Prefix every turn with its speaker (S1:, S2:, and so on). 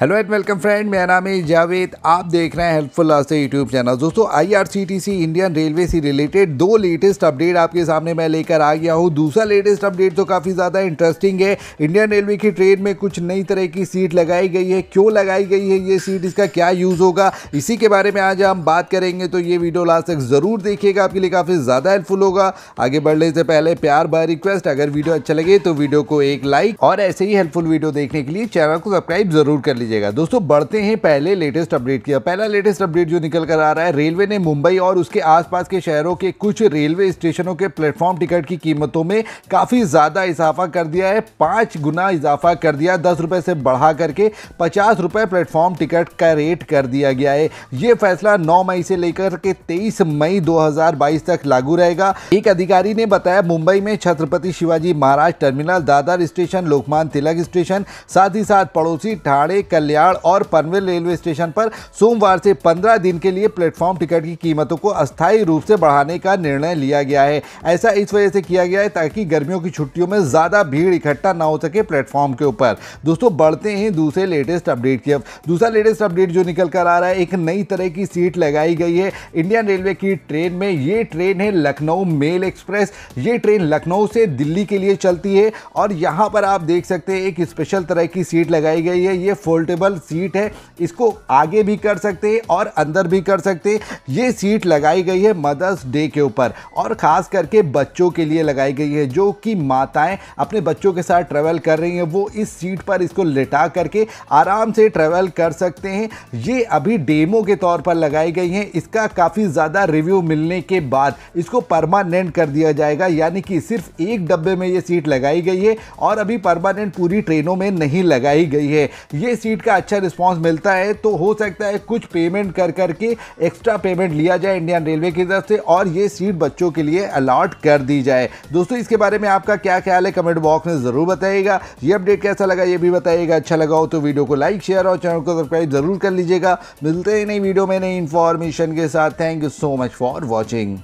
S1: hello and welcome friend मेरा नाम है जावेद आप देख रहे हैं हेल्पफुल से यूट्यूब चैनल दोस्तों आईआरसीटीसी इंडियन रेलवे से रिलेटेड दो लेटेस्ट अपडेट आपके सामने मैं लेकर आ गया हूँ दूसरा लेटेस्ट अपडेट तो काफ़ी ज़्यादा इंटरेस्टिंग है इंडियन रेलवे की ट्रेन में कुछ नई तरह की सीट लगाई गई है क्यों लगाई गई है ये सीट इसका क्या यूज़ होगा इसी के बारे में आज हम बात करेंगे तो ये वीडियो लास्ट तक ज़रूर देखिएगा आपके लिए काफ़ी ज़्यादा हेल्पफुल होगा आगे बढ़ने से पहले प्यार बाय रिक्वेस्ट अगर वीडियो अच्छा लगे तो वीडियो को एक लाइक और ऐसे ही हेल्पफुल वीडियो देखने के लिए चैनल को सब्सक्राइब जरूर कर लीजिए दीजिएगा दोस्तों बढ़ते हैं पहले लेटेस्ट अपडेट की पहला लेटेस्ट अपडेट जो निकल कर आ रहा है रेलवे ने मुंबई और उसके आसपास के शहरों के कुछ रेलवे स्टेशनों के प्लेटफॉर्म टिकट की कीमतों में काफ़ी ज़्यादा इजाफा कर दिया है पाँच गुना इजाफा कर दिया दस रुपये से बढ़ा करके पचास रुपये प्लेटफॉर्म टिकट का रेट कर दिया गया है ये फैसला नौ मई से लेकर के तेईस मई दो तक लागू रहेगा एक अधिकारी ने बताया मुंबई में Chhatrapati Shivaji Maharaj terminal Dadar station Lokmanya Tilak station साथ ही साथ पड़ोसी ठाणे कल्याण और पनवेल रेलवे स्टेशन पर सोमवार से पंद्रह दिन के लिए प्लेटफॉर्म टिकट की कीमतों को अस्थायी रूप से बढ़ाने का निर्णय लिया गया है ऐसा इस वजह से किया गया है ताकि गर्मियों की छुट्टियों में ज़्यादा भीड़ इकट्ठा ना हो सके प्लेटफॉर्म के ऊपर दोस्तों बढ़ते हैं दूसरे लेटेस्ट अपडेट की अब दूसरा लेटेस्ट अपडेट जो निकल कर आ रहा है एक नई तरह की सीट लगाई गई है इंडियन रेलवे की ट्रेन में ये ट्रेन है लखनऊ मेल एक्सप्रेस ये ट्रेन लखनऊ से दिल्ली के लिए चलती है और यहाँ पर आप देख सकते हैं एक स्पेशल तरह की सीट लगाई गई है ये फोल्ड फोल्डेबल सीट है इसको आगे भी कर सकते हैं और अंदर भी कर सकते हैं ये सीट लगाई गई है मदर्स डे के ऊपर और ख़ास करके बच्चों के लिए लगाई गई है जो कि माताएं अपने बच्चों के साथ ट्रैवल कर रही हैं वो इस सीट पर इसको लेटा करके आराम से ट्रैवल कर सकते हैं ये अभी डेमो के तौर पर लगाई गई हैं इसका काफ़ी ज़्यादा रिव्यू मिलने के बाद इसको परमानेंट कर दिया जाएगा यानी कि सिर्फ एक डब्बे में ये सीट लगाई गई है और अभी परमानेंट पूरी ट्रेनों में नहीं लगाई गई है ये सीट मार्केट का अच्छा रिस्पॉन्स मिलता है तो हो सकता है कुछ पेमेंट कर करके एक्स्ट्रा पेमेंट लिया जाए इंडियन रेलवे की तरफ से और ये सीट बच्चों के लिए अलॉट कर दी जाए दोस्तों इसके बारे में आपका क्या ख्याल है कमेंट बॉक्स में ज़रूर बताइएगा ये अपडेट कैसा लगा ये भी बताइएगा अच्छा लगा हो तो वीडियो को लाइक शेयर और चैनल को सब्सक्राइब ज़रूर कर लीजिएगा मिलते हैं नई वीडियो में नई इन्फॉर्मेशन के साथ thank you so much for watching